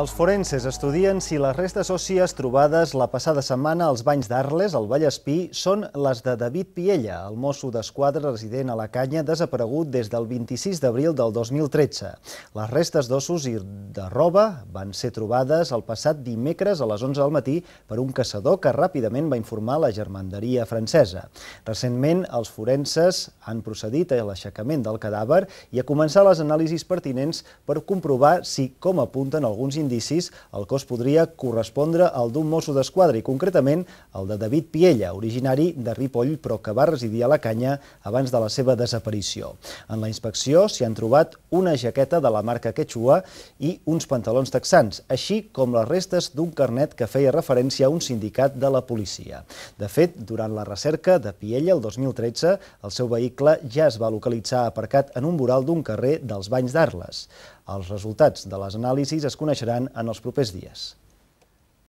Els forenses estudien si les restes òssies trobades la passada setmana als banys d'Arles, al Vallespí, són les de David Piella, el mosso d'esquadra resident a la canya desaparegut des del 26 d'abril del 2013. Les restes d'ossos i de roba van ser trobades el passat dimecres a les 11 del matí per un caçador que ràpidament va informar la germanderia francesa. Recentment, els forenses han procedit a l'aixecament del cadàver i a començar les anàlisis pertinents per comprovar si, com apunten alguns indicis, el cos podria correspondre al d'un mosso d'esquadra i concretament el de David Piella, originari de Ripoll però que va residir a la canya abans de la seva desaparició. En la inspecció s'hi han trobat una jaqueta de la marca Quechua i uns pantalons texans, així com les restes d'un carnet que feia referència a un sindicat de la policia. De fet, durant la recerca de Piella el 2013, el seu vehicle ja es va localitzar aparcat en un voral d'un carrer dels Banys d'Arles. Els resultats de les anàlisis es coneixeran realitzaran en els propers dies.